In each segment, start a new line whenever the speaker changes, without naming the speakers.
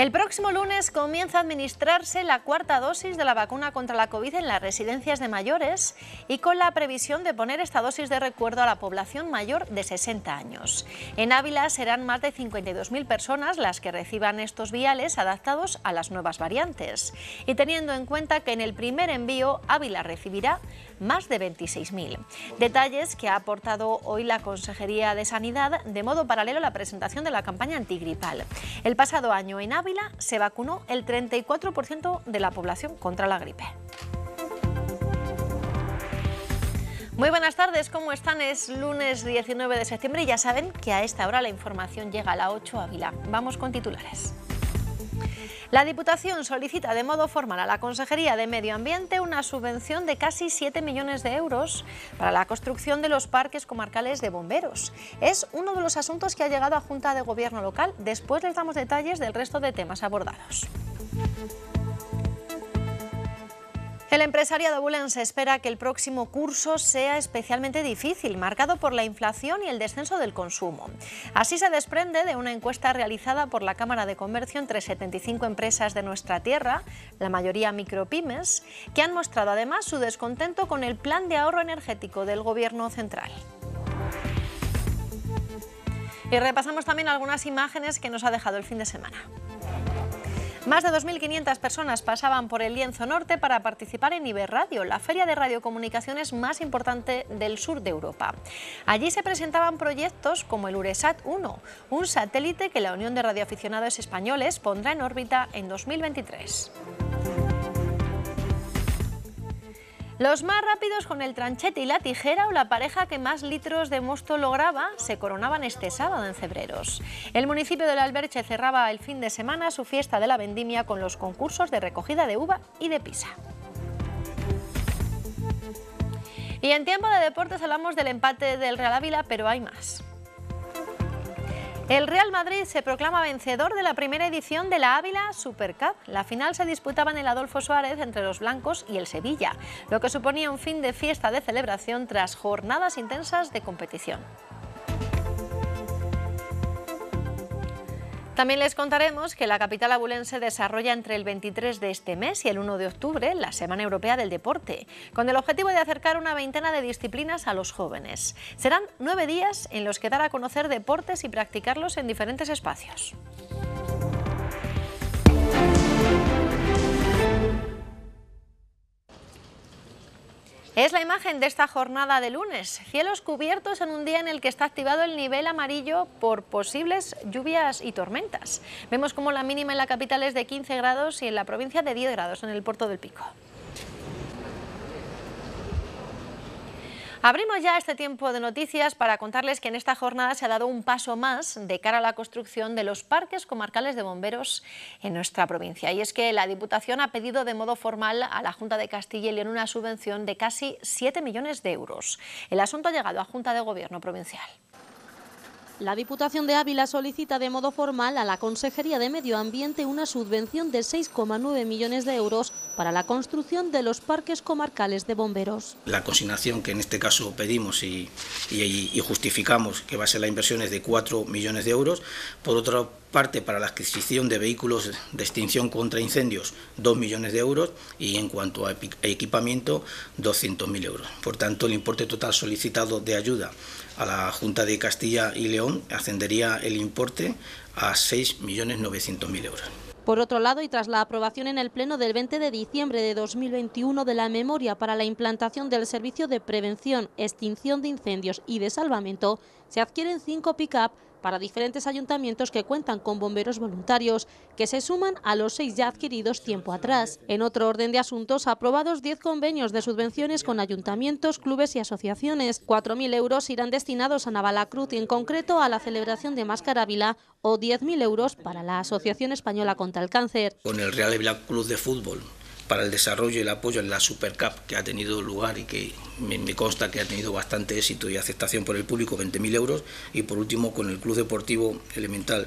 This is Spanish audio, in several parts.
El
próximo lunes comienza a administrarse la cuarta dosis de la vacuna contra la COVID en las residencias de mayores y con la previsión de poner esta dosis de recuerdo a la población mayor de 60 años. En Ávila serán más de 52.000 personas las que reciban estos viales adaptados a las nuevas variantes y teniendo en cuenta que en el primer envío Ávila recibirá más de 26.000. Detalles que ha aportado hoy la Consejería de Sanidad de modo paralelo a la presentación de la campaña antigripal. El pasado año en Ávila se vacunó el 34% de la población contra la gripe. Muy buenas tardes, ¿cómo están? Es lunes 19 de septiembre y ya saben que a esta hora la información llega a la 8 Ávila. Vamos con titulares. La Diputación solicita de modo formal a la Consejería de Medio Ambiente una subvención de casi 7 millones de euros para la construcción de los parques comarcales de bomberos. Es uno de los asuntos que ha llegado a Junta de Gobierno local. Después les damos detalles del resto de temas abordados. El empresario de se espera que el próximo curso sea especialmente difícil, marcado por la inflación y el descenso del consumo. Así se desprende de una encuesta realizada por la Cámara de Comercio entre 75 empresas de nuestra tierra, la mayoría micropymes, que han mostrado además su descontento con el plan de ahorro energético del Gobierno central. Y repasamos también algunas imágenes que nos ha dejado el fin de semana. Más de 2.500 personas pasaban por el lienzo norte para participar en Iberradio, la feria de radiocomunicaciones más importante del sur de Europa. Allí se presentaban proyectos como el Uresat-1, un satélite que la Unión de Radioaficionados Españoles pondrá en órbita en 2023. Los más rápidos con el tranchete y la tijera o la pareja que más litros de mosto lograba se coronaban este sábado en Cebreros. El municipio de La Alberche cerraba el fin de semana su fiesta de la vendimia con los concursos de recogida de uva y de pisa. Y en tiempo de deportes hablamos del empate del Real Ávila, pero hay más. El Real Madrid se proclama vencedor de la primera edición de la Ávila Supercup. La final se disputaba en el Adolfo Suárez entre los blancos y el Sevilla, lo que suponía un fin de fiesta de celebración tras jornadas intensas de competición. También les contaremos que la capital abulense desarrolla entre el 23 de este mes y el 1 de octubre la Semana Europea del Deporte, con el objetivo de acercar una veintena de disciplinas a los jóvenes. Serán nueve días en los que dar a conocer deportes y practicarlos en diferentes espacios. Es la imagen de esta jornada de lunes. Cielos cubiertos en un día en el que está activado el nivel amarillo por posibles lluvias y tormentas. Vemos como la mínima en la capital es de 15 grados y en la provincia de 10 grados en el puerto del Pico. Abrimos ya este tiempo de noticias para contarles que en esta jornada se ha dado un paso más de cara a la construcción de los parques comarcales de bomberos en nuestra provincia. Y es que la Diputación ha pedido de modo formal a la Junta de Castilla y León una subvención
de casi 7 millones de euros. El asunto ha llegado a Junta de Gobierno Provincial. La Diputación de Ávila solicita de modo formal a la Consejería de Medio Ambiente una subvención de 6,9 millones de euros para la construcción de los parques comarcales de bomberos.
La consignación que en este caso pedimos y, justificamos que va a ser la inversión es de 4 millones de euros. Por otra parte, para la adquisición de vehículos de extinción contra incendios, 2 millones de euros y en cuanto a equipamiento, 200.000 euros. Por tanto, el importe total solicitado de ayuda a la Junta de Castilla y León ascendería el importe a 6.900.000 euros.
Por otro lado, y tras la aprobación en el Pleno del 20 de diciembre de 2021 de la memoria para la implantación del servicio de prevención, extinción de incendios y de salvamento, se adquieren cinco pick-up para diferentes ayuntamientos que cuentan con bomberos voluntarios, que se suman a los seis ya adquiridos tiempo atrás. En otro orden de asuntos, aprobados 10 convenios de subvenciones con ayuntamientos, clubes y asociaciones. 4.000 euros irán destinados a Navalacruz y en concreto a la celebración de Vila, o 10.000 euros para la Asociación Española contra el Cáncer.
Con el Real Club de Fútbol para el desarrollo y el apoyo en la Super Cup, que ha tenido lugar y que me, consta que ha tenido bastante éxito y aceptación por el público, 20.000 euros, y por último con el Club Deportivo Elemental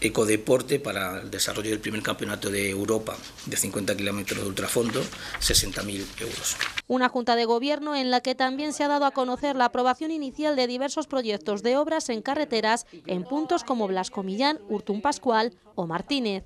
Ecodeporte para el desarrollo del primer campeonato de Europa de 50 kilómetros de ultrafondo, 60.000 euros.
Una junta de gobierno en la que también se ha dado a conocer la aprobación inicial de diversos proyectos de obras en carreteras en puntos como Blascomillán, Urtún Pascual o Martínez.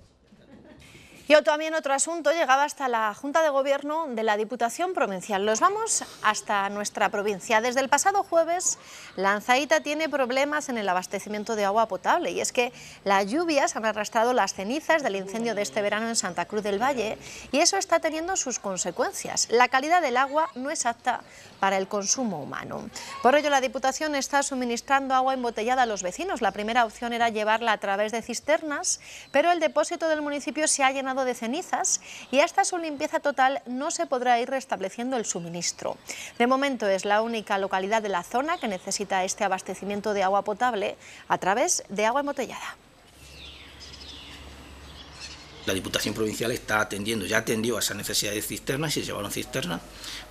Y también otro asunto llegaba hasta la Junta de Gobierno de la Diputación Provincial. Los
vamos hasta nuestra provincia. Desde el pasado jueves, Lanzaíta tiene problemas en el abastecimiento de agua potable y es que las lluvias han arrastrado las cenizas del incendio de este verano en Santa Cruz del Valle y eso está teniendo sus consecuencias. La calidad del agua no es apta para el consumo humano. Por ello, la Diputación está suministrando agua embotellada a los vecinos. La primera opción era llevarla a través de cisternas, pero el depósito del municipio se ha llenado de cenizas y hasta su limpieza total no se podrá ir restableciendo el suministro. De momento es la única localidad de la zona que necesita este abastecimiento de agua potable a través de agua embotellada.
La Diputación Provincial está atendiendo, ya atendió a esa necesidad de cisternas, se llevaron cisternas,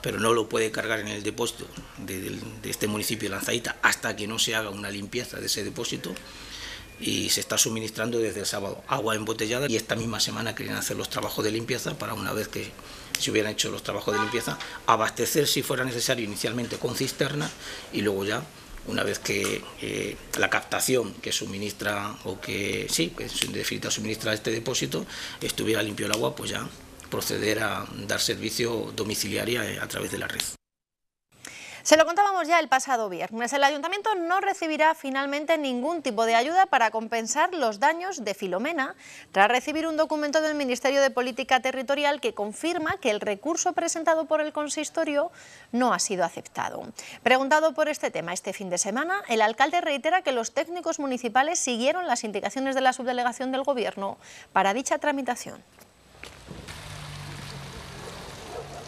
pero no lo puede cargar en el depósito de, este municipio de Lanzadita hasta que no se haga una limpieza de ese depósito y se está suministrando desde el sábado agua embotellada y esta misma semana querían hacer los trabajos de limpieza para una vez que se hubieran hecho los trabajos de limpieza, abastecer si fuera necesario inicialmente con cisterna y luego ya una vez que eh, la captación que suministra o que sí, que suministra este depósito estuviera limpio el agua, pues ya proceder a dar servicio domiciliario eh, a través de la red.
Se lo contábamos ya el pasado viernes. El ayuntamiento no recibirá finalmente ningún tipo de ayuda para compensar los daños de Filomena, tras recibir un documento del Ministerio de Política Territorial que confirma que el recurso presentado por el consistorio no ha sido aceptado. Preguntado por este tema este fin de semana, el alcalde reitera que los técnicos municipales siguieron las indicaciones de la subdelegación del Gobierno para dicha tramitación.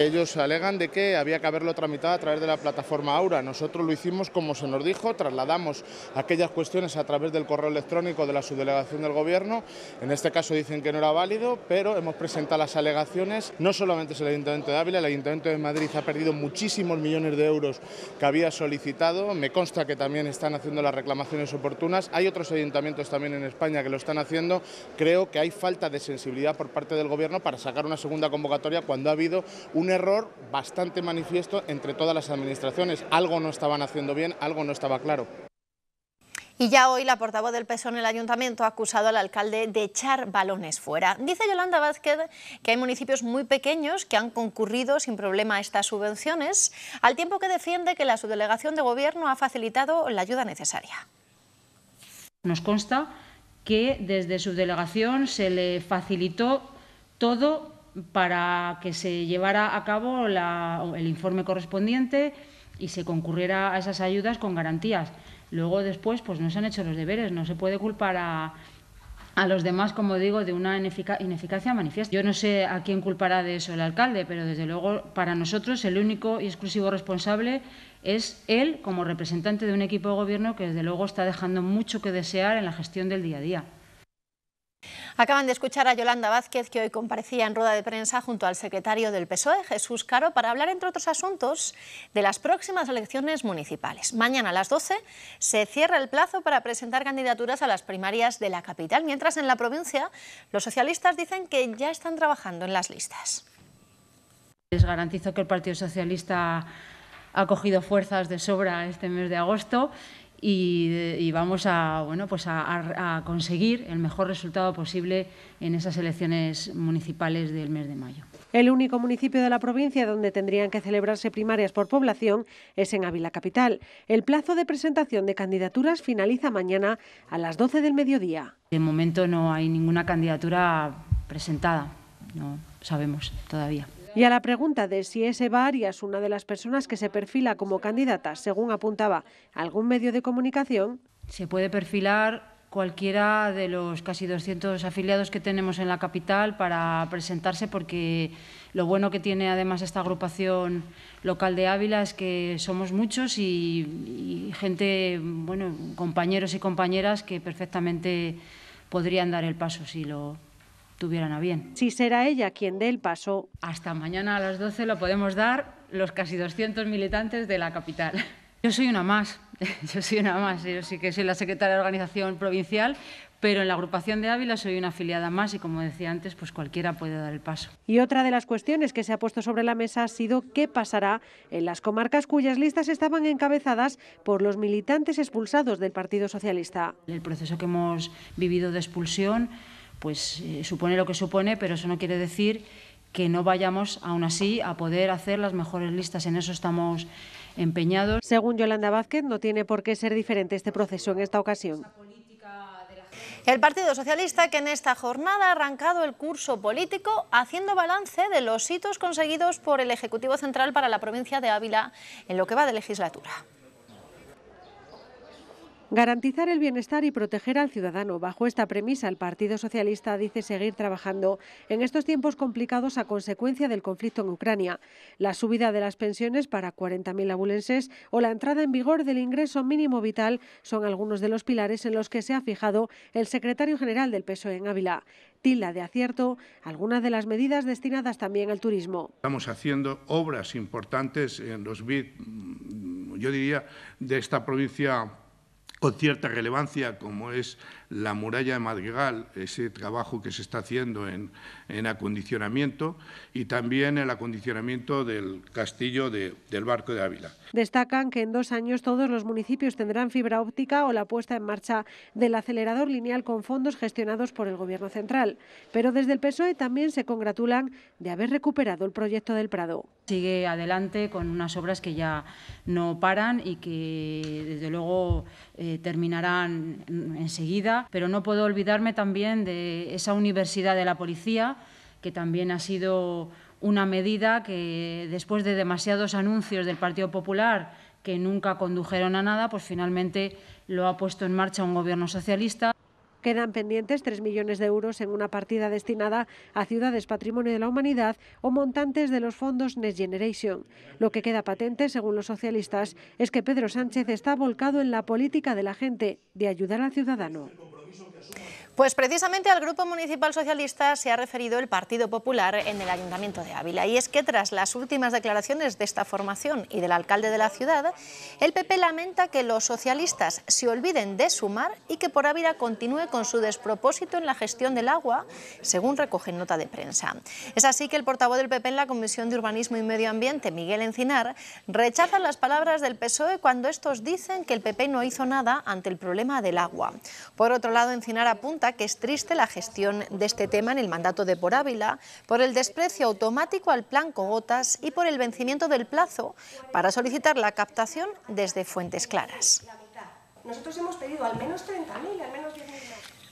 Ellos alegan de que había que haberlo tramitado a través de la plataforma Aura. Nosotros lo hicimos como se nos dijo, trasladamos aquellas cuestiones a través del correo electrónico de la subdelegación del Gobierno. En este caso dicen que no era válido, pero hemos presentado las alegaciones. No solamente es el Ayuntamiento de Ávila, el Ayuntamiento de Madrid ha perdido muchísimos millones de euros que había solicitado. Me consta que también están haciendo las reclamaciones oportunas. Hay otros ayuntamientos también en España que lo están haciendo. Creo que hay falta de sensibilidad por parte del Gobierno para sacar una segunda convocatoria cuando ha habido un error bastante manifiesto entre todas las administraciones. Algo no estaban haciendo bien, algo no estaba claro.
Y ya hoy la portavoz del PSOE en el Ayuntamiento ha acusado al alcalde de echar balones fuera. Dice Yolanda Vázquez que hay municipios muy pequeños que han concurrido sin problema a estas subvenciones, al tiempo que defiende que la subdelegación de gobierno ha facilitado la ayuda necesaria.
Nos consta que desde su delegación se le facilitó todo para que se llevara a cabo el informe correspondiente y se concurriera a esas ayudas con garantías. Luego después pues no se han hecho los deberes, no se puede culpar a, a los demás, como digo, de una ineficacia manifiesta. Yo no sé a quién culpará de eso el alcalde, pero desde luego para nosotros el único y exclusivo responsable es él como representante de un equipo de gobierno que desde luego está dejando mucho que desear en la gestión del día a día.
Acaban de escuchar a Yolanda Vázquez, que hoy comparecía en rueda de prensa junto al secretario del PSOE, Jesús Caro, para hablar, entre otros asuntos, de las próximas elecciones municipales. Mañana a las 12 se cierra el plazo para presentar candidaturas a las primarias de la capital, mientras en la provincia los socialistas dicen que ya están trabajando en las listas.
Les garantizo que el Partido Socialista ha cogido fuerzas de sobra este mes de agosto y, vamos a, pues a, a conseguir el mejor resultado posible en esas elecciones municipales del mes de mayo.
El único municipio de la provincia donde tendrían que celebrarse primarias por población es en Ávila Capital. El plazo de presentación de candidaturas finaliza mañana a las 12 del mediodía.
De momento no hay ninguna candidatura presentada, no sabemos todavía.
Y a la pregunta de si es Eva Arias una de las personas que se perfila como candidata, según apuntaba algún medio de comunicación.
Se puede perfilar cualquiera de los casi 200 afiliados que tenemos en la capital para presentarse, porque lo bueno que tiene además esta agrupación local de Ávila es que somos muchos y, y gente, bueno, compañeros y compañeras que perfectamente podrían dar el paso si lo, tuvieran a bien. Si será ella quien dé el paso. Hasta mañana a las 12 lo podemos dar los casi 200 militantes de la capital. Yo soy una más, yo soy una más, yo sí que soy la secretaria de organización provincial, pero en la agrupación de Ávila soy una afiliada más y, como decía antes, pues
cualquiera puede dar el paso. Y otra de las cuestiones que se ha puesto sobre la mesa ha sido qué pasará en las comarcas cuyas listas estaban encabezadas por los militantes expulsados del Partido Socialista.
El proceso que hemos vivido de expulsión pues eh, supone lo que supone, pero eso no quiere decir que no vayamos aún así a poder hacer las mejores listas. En eso
estamos empeñados. Según Yolanda Vázquez, no tiene por qué ser diferente este proceso en esta ocasión.
El Partido Socialista, que en esta jornada ha arrancado el curso político haciendo balance de los hitos conseguidos por el Ejecutivo Central para la provincia de Ávila en lo que va de legislatura. Garantizar
el bienestar y proteger al ciudadano. Bajo esta premisa, el Partido Socialista dice seguir trabajando en estos tiempos complicados a consecuencia del conflicto en Ucrania, la subida de las pensiones para 40.000 abulenses o la entrada en vigor del ingreso mínimo vital son algunos de los pilares en los que se ha fijado el secretario general del PSOE en Ávila. Tilda de acierto algunas de las medidas destinadas también al turismo.
Estamos haciendo obras importantes en los BID, yo diría, de esta provincia con cierta relevancia como es la muralla de Madrigal, ese trabajo que se está haciendo en, acondicionamiento y también el acondicionamiento del castillo del barco de Ávila.
Destacan que en dos años todos los municipios tendrán fibra óptica o la puesta en marcha del acelerador lineal con fondos gestionados por el Gobierno central. Pero desde el PSOE también se congratulan de haber recuperado el proyecto del Prado.
Sigue adelante con unas obras que ya no paran y que desde luego eh, terminarán enseguida pero no puedo olvidarme también de esa Universidad de la Policía, que también ha sido una medida que después de demasiados anuncios del Partido Popular que nunca condujeron a nada, pues finalmente lo ha puesto en
marcha un gobierno socialista. Quedan pendientes 3 millones de euros en una partida destinada a ciudades patrimonio de la humanidad o montantes de los fondos Next Generation. Lo que queda patente, según los socialistas, es que Pedro Sánchez está volcado en la política de la gente, de ayudar al ciudadano. compromiso que
asumo. Pues precisamente al Grupo Municipal Socialista se ha referido el Partido Popular en el Ayuntamiento de Ávila. Y es que tras las últimas declaraciones de esta formación y del alcalde de la ciudad, el PP lamenta que los socialistas se olviden de sumar y que por Ávila continúe con su despropósito en la gestión del agua, según recoge nota de prensa. Es así que el portavoz del PP en la Comisión de Urbanismo y Medio Ambiente, Miguel Encinar, rechaza las palabras del PSOE cuando estos dicen que el PP no hizo nada ante el problema del agua. Por otro lado, Encinar apunta que es triste la gestión de este tema en el mandato de Por Ávila por el desprecio automático al plan Cogotas y por el vencimiento del plazo para solicitar la captación desde fuentes claras.
Nosotros hemos pedido al menos al menos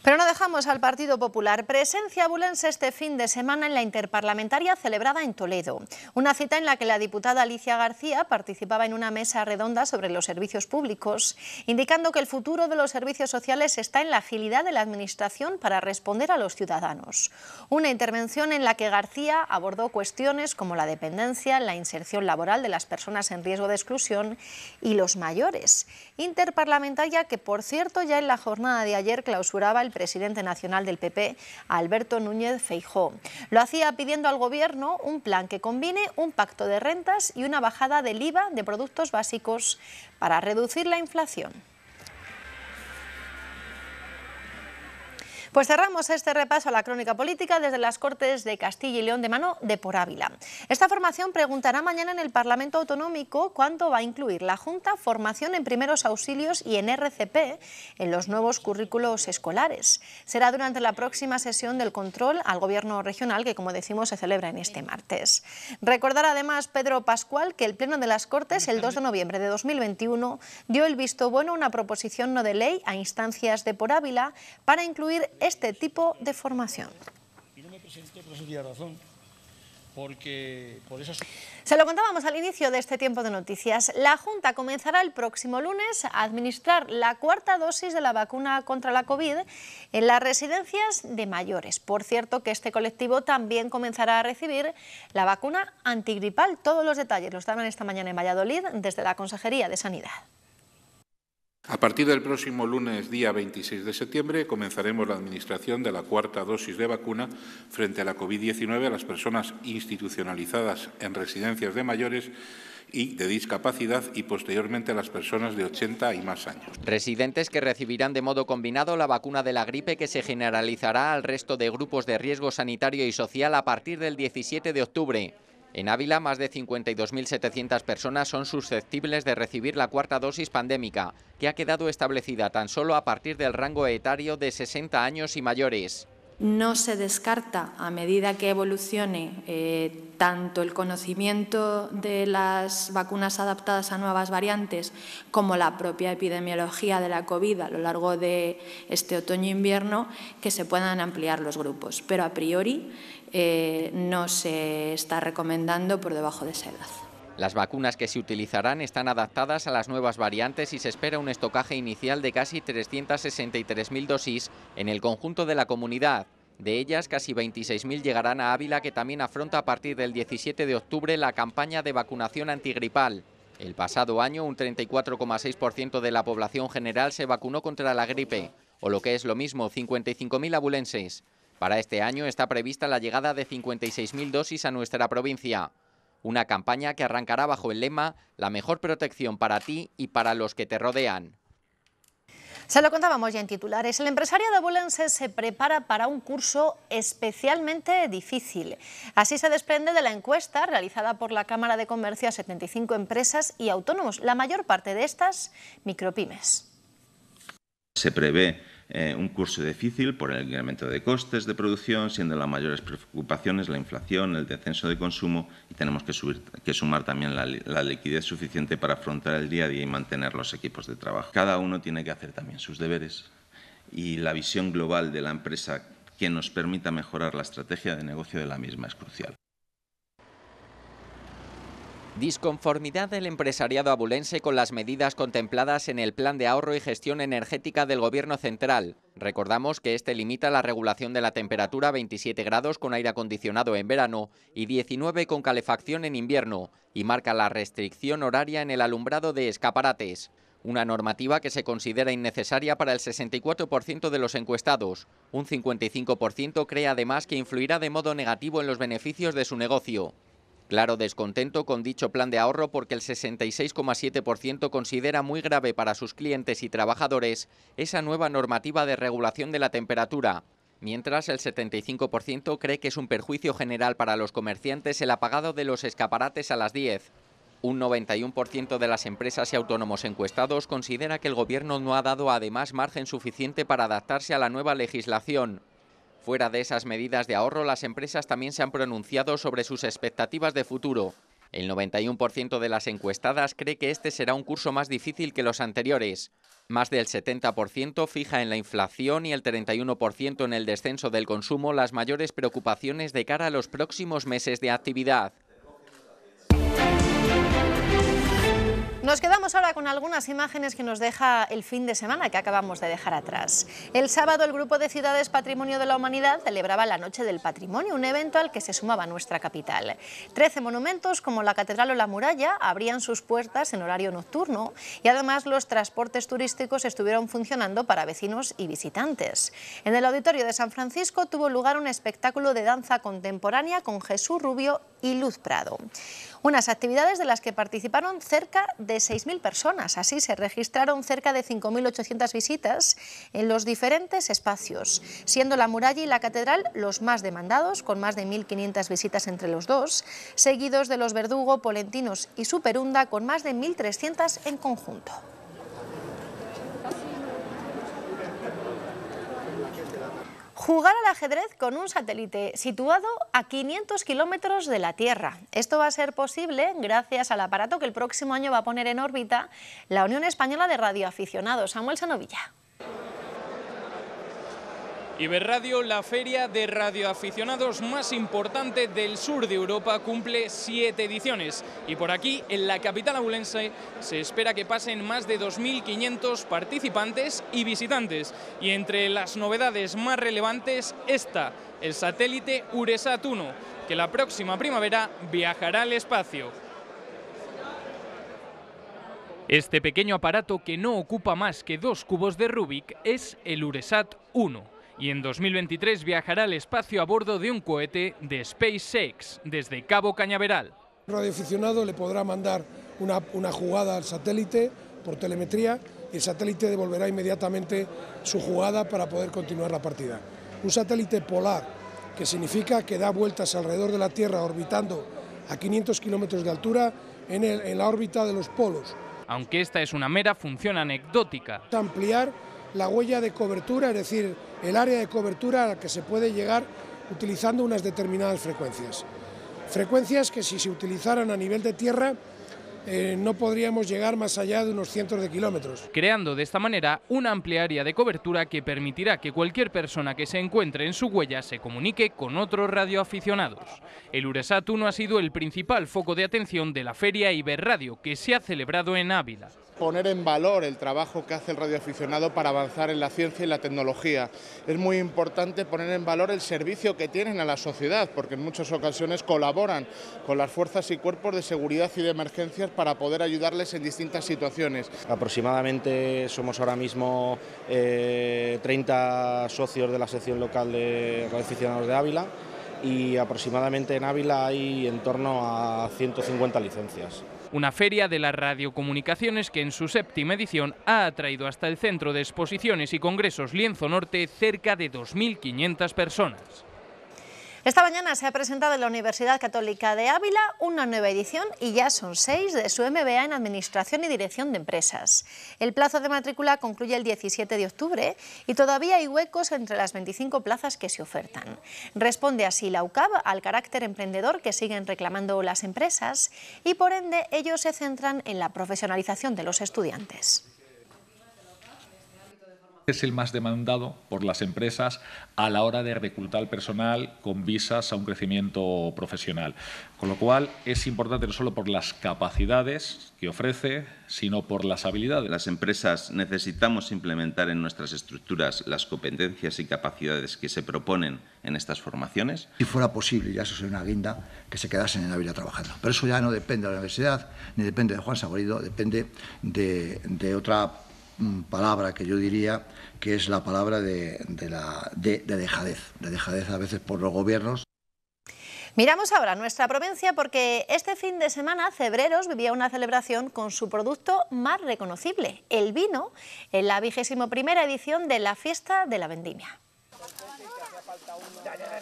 pero no dejamos al Partido Popular. Presencia abulense este fin de semana en la interparlamentaria celebrada en Toledo. Una cita en la que la diputada Alicia García participaba en una mesa redonda sobre los servicios públicos, indicando que el futuro de los servicios sociales está en la agilidad de la Administración para responder a los ciudadanos. Una intervención en la que García abordó cuestiones como la dependencia, la inserción laboral de las personas en riesgo de exclusión y los mayores. Interparlamentaria que, por cierto, ya en la jornada de ayer clausuraba el presidente nacional del PP, Alberto Núñez Feijó. Lo hacía pidiendo al Gobierno un plan que combine un pacto de rentas y una bajada del IVA de productos básicos para reducir la inflación. Pues cerramos este repaso a la crónica política desde las Cortes de Castilla y León de mano de Por Ávila. Esta formación preguntará mañana en el Parlamento Autonómico cuándo va a incluir la Junta formación en primeros auxilios y en RCP en los nuevos currículos escolares. Será durante la próxima sesión del control al Gobierno regional que, como decimos, se celebra en este martes. Recordar además Pedro Pascual que el Pleno de las Cortes, el 2 de noviembre de 2021, dio el visto bueno a una proposición no de ley a instancias de Por Ávila para incluir este tipo de formación. Se lo contábamos al inicio de este tiempo de noticias. La Junta comenzará el próximo lunes a administrar la cuarta dosis de la vacuna contra la COVID en las residencias de mayores. Por cierto, que este colectivo también comenzará a recibir la vacuna antigripal. Todos los detalles los darán esta mañana en Valladolid desde la Consejería de Sanidad.
A partir del próximo lunes, día 26 de septiembre, comenzaremos la administración de la cuarta dosis de vacuna frente a la COVID-19 a las personas institucionalizadas en residencias de mayores y de discapacidad y posteriormente a las personas de 80 y más años.
Residentes que recibirán de modo combinado la vacuna de la gripe que se generalizará al resto de grupos de riesgo sanitario y social a partir del 17 de octubre. En Ávila, más de 52.700 personas son susceptibles de recibir la cuarta dosis pandémica, que ha quedado establecida tan solo a partir del rango etario de 60 años y mayores.
No se descarta, a medida que evolucione eh, tanto el conocimiento de las vacunas adaptadas a nuevas variantes como la propia epidemiología de la COVID a lo largo de este otoño-invierno, que se puedan ampliar los grupos. Pero a priori eh, no se está recomendando por debajo de esa edad.
Las vacunas que se utilizarán están adaptadas a las nuevas variantes y se espera un estocaje inicial de casi 363.000 dosis en el conjunto de la comunidad. De ellas, casi 26.000 llegarán a Ávila, que también afronta a partir del 17 de octubre la campaña de vacunación antigripal. El pasado año, un 34,6% de la población general se vacunó contra la gripe, o lo que es lo mismo, 55.000 abulenses. Para este año está prevista la llegada de 56.000 dosis a nuestra provincia. Una campaña que arrancará bajo el lema La mejor protección para ti y para los que te rodean.
Se lo contábamos ya en titulares. El empresario de Bulense se prepara para un curso especialmente difícil. Así se desprende de la encuesta realizada por la Cámara de Comercio a 75 empresas y autónomos, la mayor parte de estas micropymes. Se
prevé eh, un curso difícil por el incremento de costes de producción, siendo las mayores preocupaciones la inflación, el descenso de consumo y tenemos que, subir, que sumar también la, liquidez suficiente para afrontar el día a día y mantener los equipos de trabajo. Cada uno tiene que hacer también sus deberes y la visión global de la empresa que nos permita mejorar la estrategia de
negocio de la misma es crucial.
Disconformidad del empresariado abulense con las medidas contempladas en el Plan de Ahorro y Gestión Energética del Gobierno Central. Recordamos que este limita la regulación de la temperatura a 27 grados con aire acondicionado en verano y 19 con calefacción en invierno y marca la restricción horaria en el alumbrado de escaparates. Una normativa que se considera innecesaria para el 64% de los encuestados. Un 55% cree además que influirá de modo negativo en los beneficios de su negocio. Claro descontento con dicho plan de ahorro porque el 66,7% considera muy grave para sus clientes y trabajadores esa nueva normativa de regulación de la temperatura, mientras el 75% cree que es un perjuicio general para los comerciantes el apagado de los escaparates a las 10. Un 91% de las empresas y autónomos encuestados considera que el Gobierno no ha dado además margen suficiente para adaptarse a la nueva legislación, Fuera de esas medidas de ahorro, las empresas también se han pronunciado sobre sus expectativas de futuro. El 91% de las encuestadas cree que este será un curso más difícil que los anteriores. Más del 70% fija en la inflación y el 31% en el descenso del consumo las mayores preocupaciones de cara a los próximos meses de actividad.
Nos quedamos ahora con algunas imágenes que nos deja el fin de semana que acabamos de dejar atrás. El sábado el Grupo de Ciudades Patrimonio de la Humanidad celebraba la Noche del Patrimonio, un evento al que se sumaba nuestra capital. Trece monumentos como la Catedral o la Muralla abrían sus puertas en horario nocturno y además los transportes turísticos estuvieron funcionando para vecinos y visitantes. En el Auditorio de San Francisco tuvo lugar un espectáculo de danza contemporánea con Jesús Rubio y Luz Prado. Unas actividades de las que participaron cerca de 6.000 personas. Así se registraron cerca de 5.800 visitas en los diferentes espacios, siendo la muralla y la catedral los más demandados, con más de 1.500 visitas entre los dos, seguidos de los Verdugo, Polentinos y Superunda, con más de 1.300 en conjunto. Jugar al ajedrez con un satélite situado a 500 kilómetros de la Tierra. Esto va a ser posible gracias al aparato que el próximo año va a poner en órbita la Unión Española de Radioaficionados. Samuel Sanovilla.
Iberradio, la feria de radioaficionados más importante del sur de Europa, cumple siete ediciones y por aquí, en la capital abulense, se espera que pasen más de 2.500 participantes y visitantes. Y entre las novedades más relevantes, está el satélite Uresat 1, que la próxima primavera viajará al espacio. Este pequeño aparato que no ocupa más que dos cubos de Rubik es el Uresat 1 y en 2023 viajará al espacio a bordo de un cohete de SpaceX desde Cabo Cañaveral.
El radioaficionado le podrá mandar una, jugada al satélite por telemetría y el satélite devolverá inmediatamente su jugada para poder continuar la partida. Un satélite polar, que significa que da vueltas alrededor de la Tierra orbitando a 500 kilómetros de altura en, en, la órbita de los polos.
Aunque esta es una mera función anecdótica.
Ampliar la huella de cobertura, es decir, el área de cobertura a la que se puede llegar utilizando unas determinadas frecuencias. Frecuencias que si se utilizaran a nivel de tierra eh, no podríamos llegar más allá de unos cientos de kilómetros.
Creando de esta manera una amplia área de cobertura que permitirá que cualquier persona que se encuentre en su huella se comunique con otros radioaficionados. El Uresat 1 ha sido el principal foco de atención de la Feria Iberradio que se ha celebrado en Ávila
poner en valor el trabajo que hace el radioaficionado para avanzar en la ciencia y la tecnología. Es muy importante poner en valor el servicio que tienen a la sociedad, porque en muchas ocasiones colaboran con las fuerzas y cuerpos de seguridad y de emergencias para poder ayudarles en distintas situaciones. Aproximadamente somos ahora mismo 30 eh, socios de la sección local de aficionados de Ávila y aproximadamente en Ávila hay en torno a 150 licencias.
Una feria de las radiocomunicaciones que en su séptima edición ha atraído hasta el Centro de Exposiciones y Congresos Lienzo Norte cerca de 2.500 personas.
Esta mañana se ha presentado en la Universidad Católica de Ávila una nueva edición y ya son seis de su MBA en Administración y Dirección de Empresas. El plazo de matrícula concluye el 17 de octubre y todavía hay huecos entre las 25 plazas que se ofertan. Responde así la UCAB al carácter emprendedor que siguen reclamando las empresas y por ende ellos se centran en la profesionalización de los estudiantes
es el más demandado por las empresas a la hora de reclutar personal con visas a un crecimiento profesional. Con lo cual, es importante no solo por las capacidades
que ofrece, sino por las habilidades. Las empresas necesitamos implementar en nuestras estructuras las competencias y capacidades que se proponen en estas formaciones. Si fuera posible, ya eso sería una guinda, que se quedasen en la vida trabajando. Pero eso ya no depende de la universidad, ni depende de Juan Saborido, depende de, de otra Mm, palabra que yo diría que es la palabra de, la, de, dejadez, de dejadez a veces por los gobiernos.
Miramos ahora nuestra provincia porque este fin de semana Cebreros vivía una celebración con su producto más reconocible, el vino, en la vigésimo primera edición de la Fiesta de la Vendimia.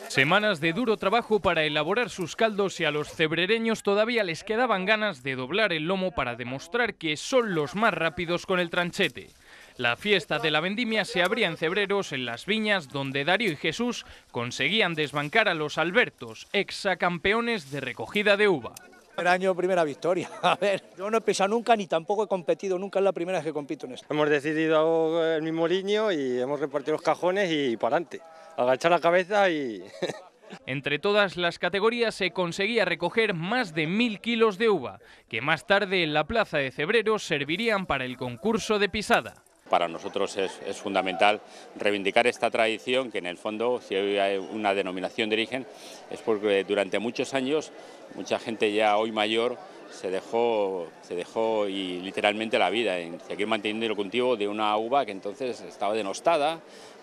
Semanas de duro trabajo para elaborar sus caldos y a los cebrereños todavía les quedaban ganas de doblar el lomo para demostrar que son los más rápidos con el tranchete. La fiesta de la vendimia se abría en Cebreros, en las viñas, donde Darío y Jesús conseguían desbancar a los Albertos, exacampeones de recogida de uva. El año, primera victoria. A ver, yo no he
pisado nunca ni tampoco he competido nunca, es la primera vez que compito en esto.
Hemos decidido eh, el mismo líneo y hemos repartido los cajones y para adelante. Agachar la cabeza y... Entre todas las categorías se conseguía recoger más de mil kilos de uva, que más tarde en la plaza de Cebrero servirían para el concurso de pisada para nosotros es, fundamental reivindicar esta tradición que en el fondo, si hay una denominación de origen, es porque durante muchos años mucha gente ya hoy mayor se dejó, se dejó y literalmente la vida en seguir manteniendo el cultivo de una uva que entonces estaba denostada,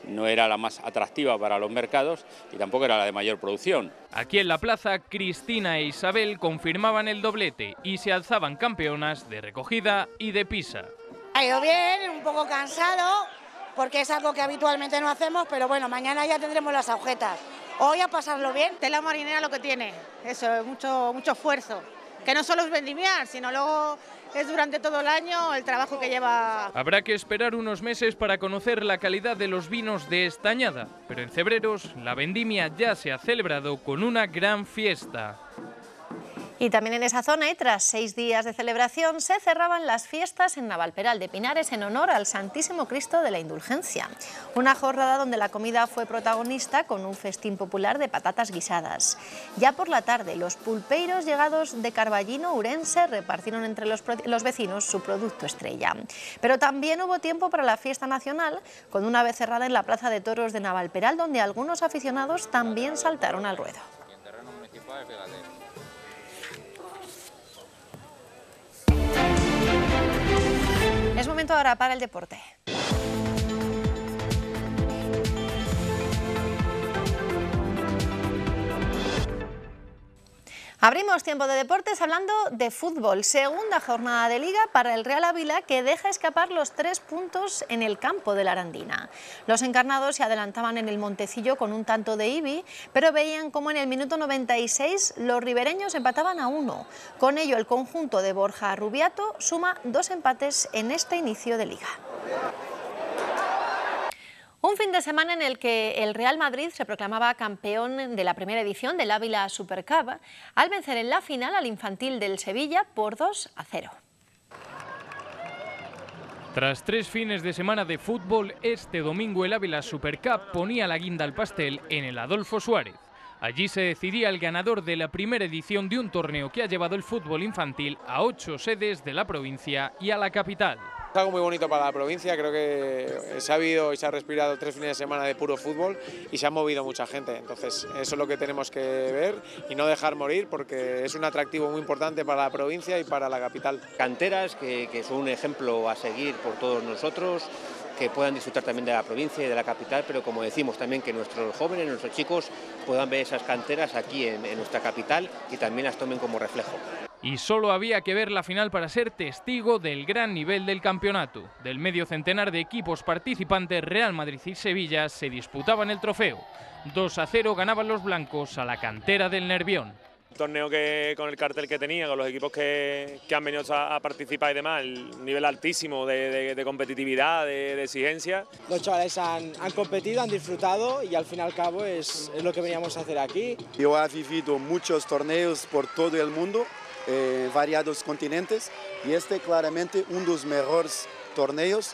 no era la más atractiva para los mercados y tampoco era la de mayor producción. Aquí en la plaza, Cristina e Isabel confirmaban el doblete y se alzaban campeonas de recogida y de pisa.
Ha ido bien, un poco cansado, porque es
algo que habitualmente no hacemos, pero bueno, mañana ya tendremos las agujetas. Hoy a pasarlo bien. la marinera
lo que tiene, eso, es mucho, mucho esfuerzo. Que no solo es vendimiar, sino luego es durante todo el año el trabajo que lleva.
Habrá que esperar unos meses para conocer la calidad de los vinos de Estañada, pero en Cebreros la vendimia ya se ha celebrado con una gran fiesta.
Y también en esa zona, y tras seis días de celebración, se cerraban las fiestas en Navalperal de Pinares en honor al Santísimo Cristo de la Indulgencia. Una jornada donde la comida fue protagonista con un festín popular de patatas guisadas. Ya por la tarde, los pulpeiros llegados de Carballino, Urense, repartieron entre los, los vecinos su producto estrella. Pero también hubo tiempo para la fiesta nacional, con una vez cerrada en la Plaza de Toros de Navalperal, donde algunos aficionados también saltaron al ruedo. Es momento ahora para el deporte. Abrimos tiempo de deportes hablando de fútbol. Segunda jornada de liga para el Real Ávila que deja escapar los tres puntos en el campo de la Arandina. Los encarnados se adelantaban en el Montecillo con un tanto de Ibi, pero veían como en el minuto 96 los ribereños empataban a uno. Con ello el conjunto de Borja Rubiato suma dos empates en este inicio de liga. Un fin de semana en el que el Real Madrid se proclamaba campeón de la primera edición del Ávila Supercup al vencer en la final al infantil del Sevilla por 2 a 0.
Tras tres fines de semana de fútbol, este domingo el Ávila Supercup ponía la guinda al pastel en el Adolfo Suárez. Allí se decidía el ganador de la primera edición de un torneo que ha llevado el fútbol infantil a ocho sedes de la provincia y a la capital.
Es algo muy bonito para la provincia, creo que se ha habido y se ha respirado tres fines de semana de puro fútbol y se ha movido mucha gente, entonces eso es lo que tenemos que ver y no dejar morir porque es un atractivo muy importante para la provincia y para la capital.
Canteras, que, que es un ejemplo a seguir por todos nosotros, que puedan disfrutar también de la provincia y de la capital, pero como decimos también que nuestros jóvenes, nuestros chicos puedan ver esas canteras aquí en, nuestra capital y también las tomen como reflejo.
Y solo había que ver la final para ser testigo del gran nivel del campeonato. Del medio centenar de equipos participantes, Real Madrid y Sevilla se disputaban el trofeo. 2 a 0 ganaban los blancos a la cantera del Nervión torneo que con el cartel que tenía, con los equipos que, han venido a, participar y demás, un nivel altísimo de, competitividad, de, exigencia. Los chavales
han, competido, han disfrutado y al fin y al cabo es, lo que veníamos a hacer aquí.
Yo he vivido muchos torneos por todo el mundo, eh, variados continentes, y este claramente uno de los mejores torneos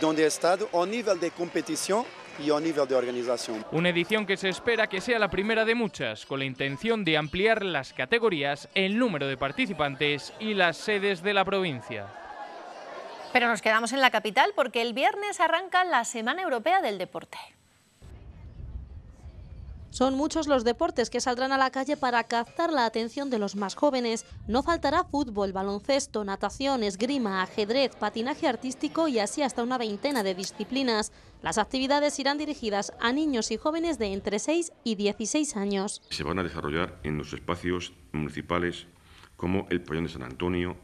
donde he estado a nivel de competición y nivel de organización.
Una edición que se espera que sea la primera de muchas, con la intención de ampliar las categorías, el número de participantes y las sedes de la provincia.
Pero nos quedamos en la capital porque el viernes arranca la Semana Europea
del Deporte. Son muchos los deportes que saldrán a la calle para captar la atención de los más jóvenes. No faltará fútbol, baloncesto, natación, esgrima, ajedrez, patinaje artístico y así hasta una veintena de disciplinas. Las actividades irán dirigidas a niños y jóvenes de entre 6 y 16 años.
Se van a
desarrollar en los espacios municipales como el Pollón de San Antonio,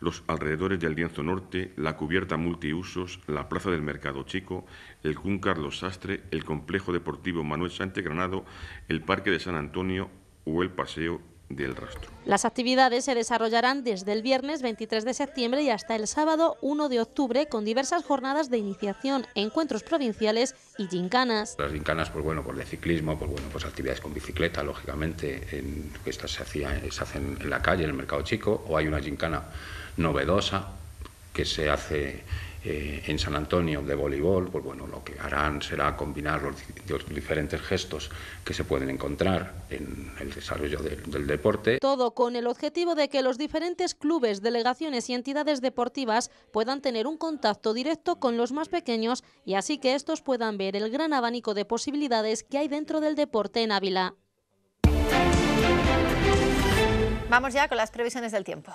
los alrededores del lienzo norte, la cubierta multiusos, la plaza del Mercado Chico, el CUN Carlos Sastre, el complejo deportivo Manuel Sánchez Granado, el Parque de San Antonio o el Paseo del Rastro.
Las actividades se desarrollarán desde el viernes 23 de septiembre y hasta el sábado 1 de octubre con diversas jornadas de iniciación, encuentros provinciales y gincanas.
Las gincanas, pues bueno, por de ciclismo, pues bueno, pues actividades con bicicleta, lógicamente, en, estas se, se hacen en la calle, en el mercado chico, o hay una gincana novedosa que se hace eh, en San Antonio de voleibol, pues bueno, lo que harán será combinar los, diferentes gestos que se pueden encontrar en el desarrollo del deporte.
Todo con el objetivo de que los diferentes clubes, delegaciones y entidades deportivas puedan tener un contacto directo con los más pequeños y así que estos puedan ver el gran abanico de posibilidades que hay dentro del deporte en Ávila. Vamos ya con las previsiones del tiempo.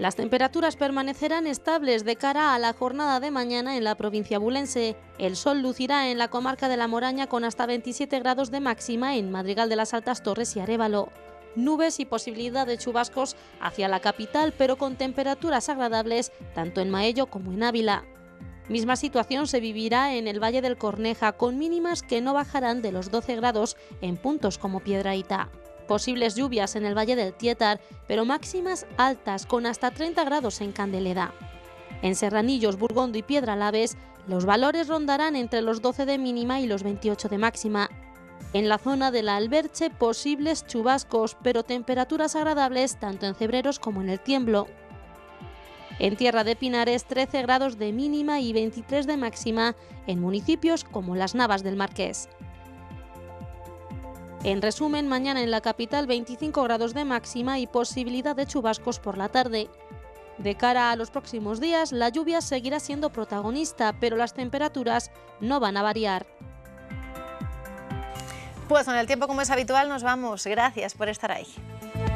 Las temperaturas permanecerán estables de cara a la jornada de mañana en la provincia bulense. El sol lucirá en la comarca de La Moraña con hasta 27 grados de máxima en Madrigal de las Altas Torres y Arévalo. Nubes y posibilidad de chubascos hacia la capital, pero con temperaturas agradables tanto en Maello como en Ávila. Misma situación se vivirá en el Valle del Corneja, con mínimas que no bajarán de los 12 grados en puntos como Piedrahita. Posibles lluvias en el Valle del Tietar, pero máximas altas con hasta 30 grados en Candeleda. En Serranillos, Burgondo y Piedralaves, los valores rondarán entre los 12 de mínima y los 28 de máxima. En la zona de la Alberche, posibles chubascos, pero temperaturas agradables tanto en Cebreros como en el Tiemblo. En Tierra de Pinares, 13 grados de mínima y 23 de máxima en municipios como las Navas del Marqués. En resumen, mañana en la capital 25 grados de máxima y posibilidad de chubascos por la tarde. De cara a los próximos días, la lluvia seguirá siendo protagonista, pero las temperaturas no van a variar. Pues con el tiempo como es habitual nos vamos. Gracias por estar ahí.